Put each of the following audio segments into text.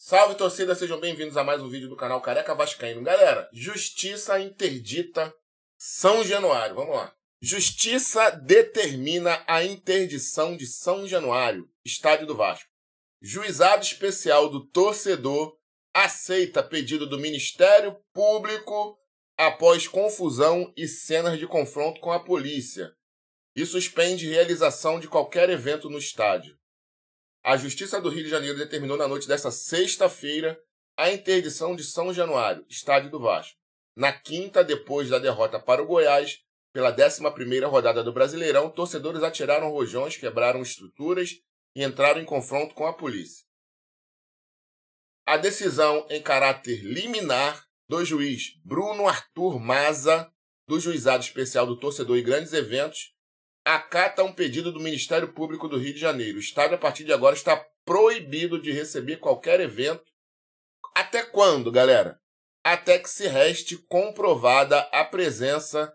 Salve torcida, sejam bem-vindos a mais um vídeo do canal Careca Vascaíno. Galera, justiça interdita São Januário. Vamos lá. Justiça determina a interdição de São Januário, estádio do Vasco. Juizado especial do torcedor aceita pedido do Ministério Público após confusão e cenas de confronto com a polícia e suspende realização de qualquer evento no estádio. A Justiça do Rio de Janeiro determinou na noite desta sexta-feira a interdição de São Januário, estádio do Vasco. Na quinta, depois da derrota para o Goiás, pela 11ª rodada do Brasileirão, torcedores atiraram rojões, quebraram estruturas e entraram em confronto com a polícia. A decisão em caráter liminar do juiz Bruno Arthur Maza, do Juizado Especial do Torcedor e Grandes Eventos, acata um pedido do Ministério Público do Rio de Janeiro. O Estado, a partir de agora, está proibido de receber qualquer evento. Até quando, galera? Até que se reste comprovada a presença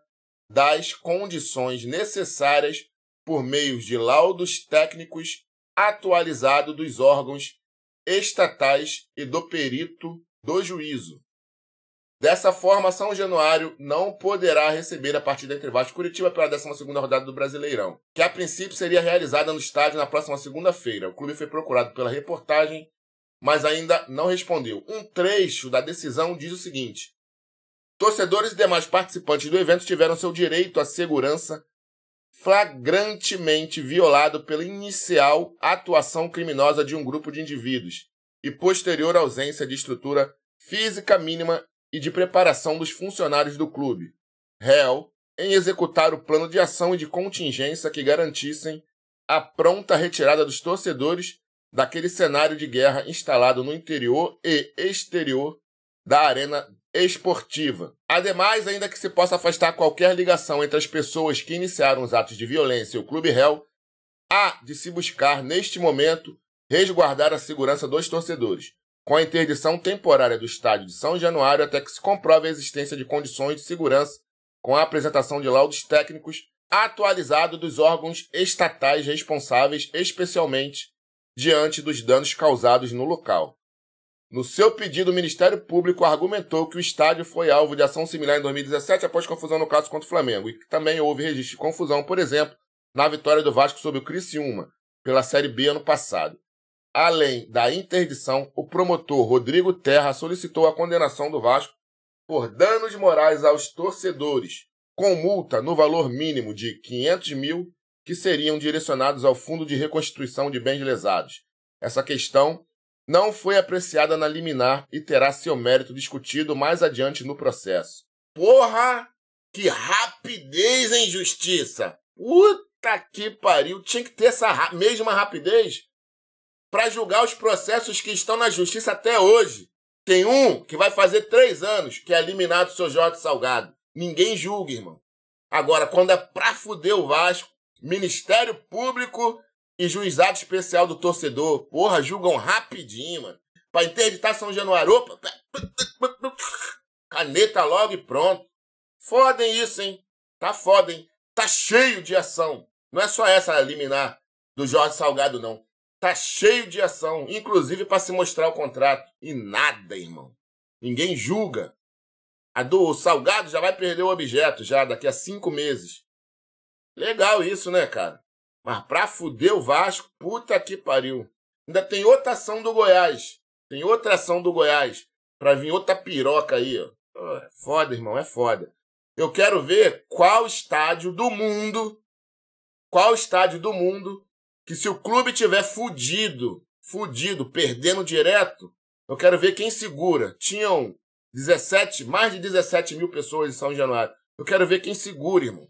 das condições necessárias por meio de laudos técnicos atualizados dos órgãos estatais e do perito do juízo. Dessa forma, São Januário não poderá receber a partida entre Vasco e Curitiba pela 12 rodada do Brasileirão, que a princípio seria realizada no estádio na próxima segunda-feira. O clube foi procurado pela reportagem, mas ainda não respondeu. Um trecho da decisão diz o seguinte: Torcedores e demais participantes do evento tiveram seu direito à segurança flagrantemente violado pela inicial atuação criminosa de um grupo de indivíduos e posterior ausência de estrutura física mínima e de preparação dos funcionários do clube, réu em executar o plano de ação e de contingência que garantissem a pronta retirada dos torcedores daquele cenário de guerra instalado no interior e exterior da arena esportiva. Ademais, ainda que se possa afastar qualquer ligação entre as pessoas que iniciaram os atos de violência e o clube réu, há de se buscar, neste momento, resguardar a segurança dos torcedores, com a interdição temporária do estádio de São Januário até que se comprove a existência de condições de segurança, com a apresentação de laudos técnicos atualizado dos órgãos estatais responsáveis, especialmente diante dos danos causados no local. No seu pedido, o Ministério Público argumentou que o estádio foi alvo de ação similar em 2017 após confusão no caso contra o Flamengo e que também houve registro de confusão, por exemplo, na vitória do Vasco sobre o Criciúma pela Série B ano passado. Além da interdição, o promotor Rodrigo Terra solicitou a condenação do Vasco por danos morais aos torcedores, com multa no valor mínimo de 500 mil que seriam direcionados ao Fundo de Reconstituição de Bens Lesados. Essa questão não foi apreciada na liminar e terá seu mérito discutido mais adiante no processo. Porra! Que rapidez em justiça! Puta que pariu! Tinha que ter essa ra mesma rapidez para julgar os processos que estão na justiça até hoje. Tem um que vai fazer três anos que é eliminado o seu Jorge Salgado. Ninguém julga, irmão. Agora, quando é pra fuder o Vasco, Ministério Público e Juizado Especial do Torcedor, porra, julgam rapidinho, mano. Pra interditar São Januário, opa, caneta logo e pronto. Fodem isso, hein? Tá foda, hein? Tá cheio de ação. Não é só essa liminar do Jorge Salgado, não. Tá cheio de ação, inclusive para se mostrar o contrato. E nada, irmão. Ninguém julga. A do Salgado já vai perder o objeto já daqui a cinco meses. Legal isso, né, cara? Mas pra fuder o Vasco, puta que pariu. Ainda tem outra ação do Goiás. Tem outra ação do Goiás. Pra vir outra piroca aí, ó. é foda, irmão, é foda. Eu quero ver qual estádio do mundo, qual estádio do mundo que se o clube tiver fudido, fudido, perdendo direto, eu quero ver quem segura. Tinham 17, mais de 17 mil pessoas em São Januário. Eu quero ver quem segura, irmão.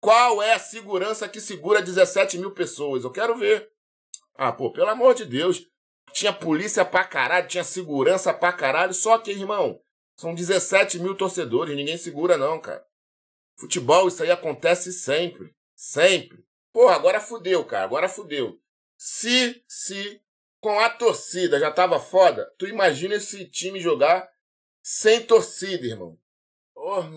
Qual é a segurança que segura 17 mil pessoas? Eu quero ver. Ah, pô, pelo amor de Deus. Tinha polícia pra caralho, tinha segurança pra caralho. Só que, irmão, são 17 mil torcedores, ninguém segura, não, cara. Futebol, isso aí acontece sempre. Sempre. Porra, agora fudeu, cara, agora fudeu. Se, se com a torcida já tava foda, tu imagina esse time jogar sem torcida, irmão. Porra.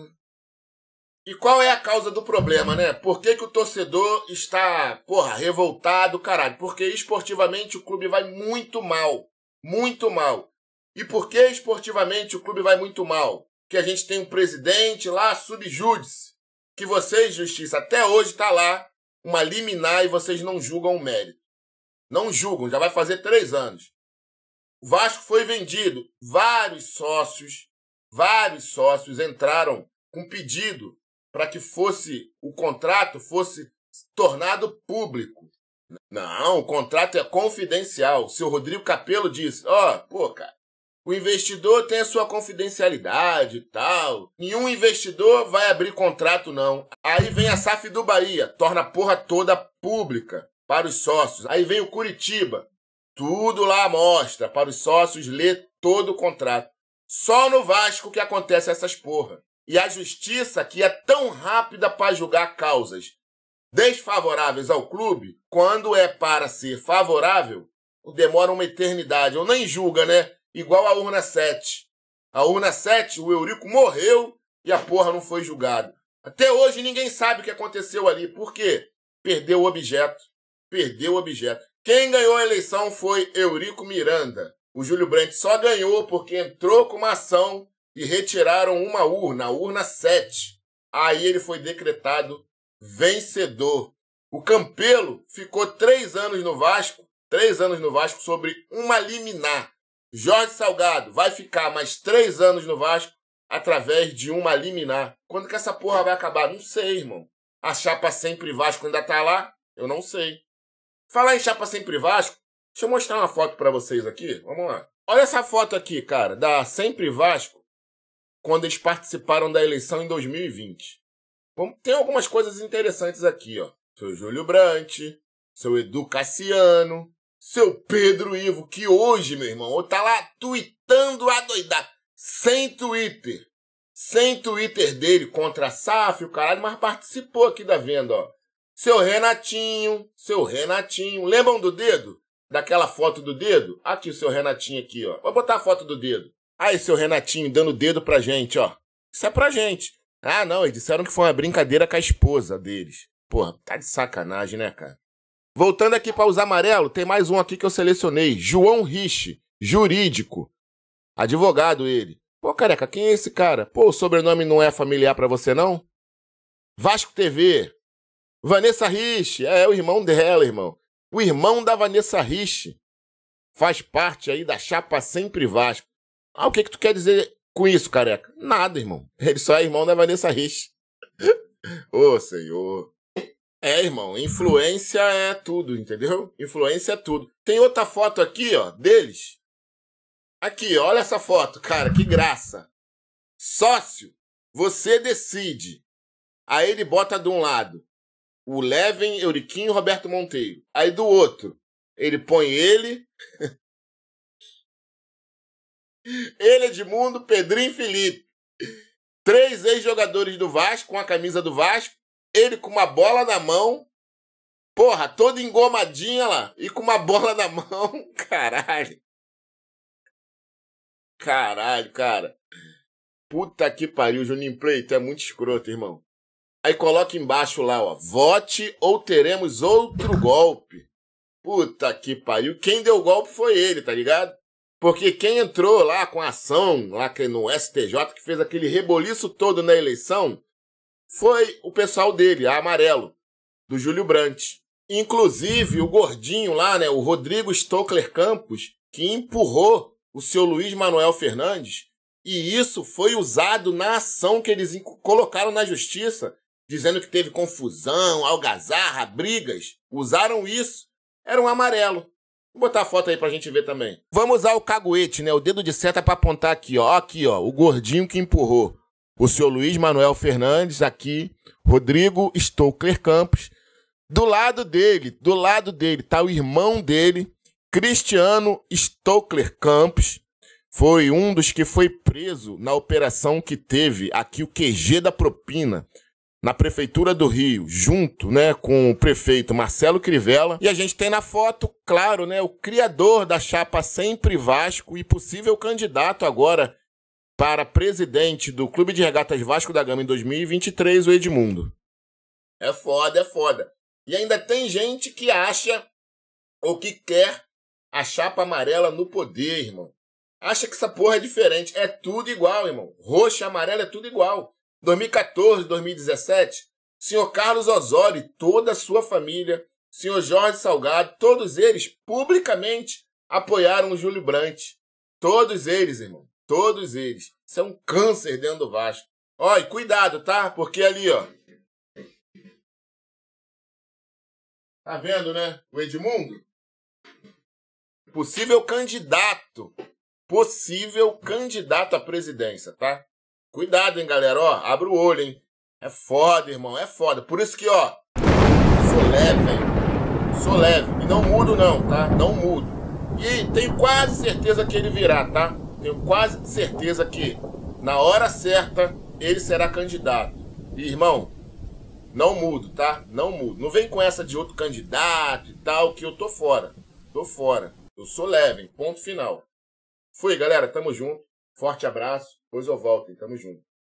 E qual é a causa do problema, né? Por que, que o torcedor está, porra, revoltado, caralho? Porque esportivamente o clube vai muito mal. Muito mal. E por que esportivamente o clube vai muito mal? Que a gente tem um presidente lá, subjúdice, que vocês, justiça, até hoje está lá uma liminar e vocês não julgam o mérito. Não julgam, já vai fazer três anos. O Vasco foi vendido. Vários sócios, vários sócios entraram com pedido para que fosse o contrato fosse tornado público. Não, o contrato é confidencial. O seu Rodrigo Capello disse: "Ó, oh, pô, cara, o investidor tem a sua confidencialidade e tal. Nenhum investidor vai abrir contrato, não. Aí vem a SAF do Bahia, torna a porra toda pública para os sócios. Aí vem o Curitiba, tudo lá mostra para os sócios ler todo o contrato. Só no Vasco que acontece essas porra. E a justiça que é tão rápida para julgar causas desfavoráveis ao clube, quando é para ser favorável, demora uma eternidade. Ou nem julga, né? igual à urna 7. A urna 7, o Eurico morreu e a porra não foi julgada. Até hoje ninguém sabe o que aconteceu ali. Por quê? Perdeu o objeto. Perdeu o objeto. Quem ganhou a eleição foi Eurico Miranda. O Júlio Brandt só ganhou porque entrou com uma ação e retiraram uma urna, a urna 7. Aí ele foi decretado vencedor. O Campelo ficou três anos no Vasco, três anos no Vasco, sobre uma liminar. Jorge Salgado vai ficar mais três anos no Vasco através de uma liminar. Quando que essa porra vai acabar? Não sei, irmão. A chapa sempre Vasco ainda tá lá? Eu não sei. Falar em chapa sempre Vasco, deixa eu mostrar uma foto para vocês aqui. Vamos lá. Olha essa foto aqui, cara, da Sempre Vasco, quando eles participaram da eleição em 2020. Tem algumas coisas interessantes aqui, ó. Seu Júlio Brant, seu Edu Cassiano, seu Pedro Ivo, que hoje, meu irmão, tá lá tweetando a doida Sem Twitter. Sem Twitter dele contra a SAF, o caralho, mas participou aqui da venda, ó. Seu Renatinho, seu Renatinho. Lembram do dedo? Daquela foto do dedo? Aqui o seu Renatinho aqui, ó. Vou botar a foto do dedo. Aí, seu Renatinho dando dedo pra gente, ó. Isso é pra gente. Ah, não, eles disseram que foi uma brincadeira com a esposa deles. Porra, tá de sacanagem, né, cara? Voltando aqui para os amarelos, tem mais um aqui que eu selecionei. João Rich, jurídico. Advogado ele. Pô, careca, quem é esse cara? Pô, o sobrenome não é familiar para você, não? Vasco TV. Vanessa Rich, é, é o irmão dela, irmão. O irmão da Vanessa Rich faz parte aí da chapa Sempre Vasco. Ah, o que que tu quer dizer com isso, careca? Nada, irmão. Ele só é irmão da Vanessa Rich. Ô, oh, senhor. É, irmão, influência é tudo, entendeu? Influência é tudo. Tem outra foto aqui, ó, deles. Aqui, olha essa foto, cara, que graça. Sócio, você decide. Aí ele bota de um lado o Leven, Euriquinho e Roberto Monteiro. Aí do outro, ele põe ele. ele, Edmundo, Pedrinho e Felipe. Três ex-jogadores do Vasco, com a camisa do Vasco ele com uma bola na mão, porra, todo engomadinha lá, e com uma bola na mão, caralho. Caralho, cara. Puta que pariu, Juninho Play, tu é muito escroto, irmão. Aí coloca embaixo lá, ó. Vote ou teremos outro golpe. Puta que pariu. Quem deu o golpe foi ele, tá ligado? Porque quem entrou lá com a ação, lá no STJ, que fez aquele reboliço todo na eleição, foi o pessoal dele, a Amarelo, do Júlio Brandt. Inclusive o gordinho lá, né, o Rodrigo Stockler Campos, que empurrou o seu Luiz Manuel Fernandes, e isso foi usado na ação que eles colocaram na justiça, dizendo que teve confusão, algazarra, brigas. Usaram isso, era um amarelo. Vou botar a foto aí pra gente ver também. Vamos usar o caguete, né? O dedo de seta para apontar aqui, ó. Aqui, ó. O gordinho que empurrou o senhor Luiz Manuel Fernandes aqui, Rodrigo Stoker Campos. Do lado dele, do lado dele, tá o irmão dele, Cristiano Stoker Campos. Foi um dos que foi preso na operação que teve aqui o QG da propina na prefeitura do Rio, junto, né, com o prefeito Marcelo Crivella. E a gente tem na foto, claro, né, o criador da chapa Sempre Vasco e possível candidato agora para presidente do Clube de Regatas Vasco da Gama em 2023, o Edmundo. É foda, é foda. E ainda tem gente que acha ou que quer a chapa amarela no poder, irmão. Acha que essa porra é diferente. É tudo igual, irmão. Roxa, amarela é tudo igual. 2014, 2017, senhor Carlos Osório e toda a sua família, senhor Jorge Salgado, todos eles publicamente apoiaram o Júlio Brandt. Todos eles, irmão. Todos eles. são é um câncer dentro do Vasco. Ó, e cuidado, tá? Porque ali, ó. Tá vendo, né? O Edmundo? Possível candidato. Possível candidato à presidência, tá? Cuidado, hein, galera? Ó, abre o olho, hein? É foda, irmão. É foda. Por isso que, ó. Sou leve, hein? Sou leve. E não mudo, não, tá? Não mudo. E tenho quase certeza que ele virá, tá? tenho quase certeza que na hora certa ele será candidato. E, irmão, não mudo, tá? Não mudo. Não vem com essa de outro candidato e tal, que eu tô fora. Tô fora. Eu sou leve, ponto final. Fui, galera. Tamo junto. Forte abraço. Depois eu volto, hein? Tamo junto.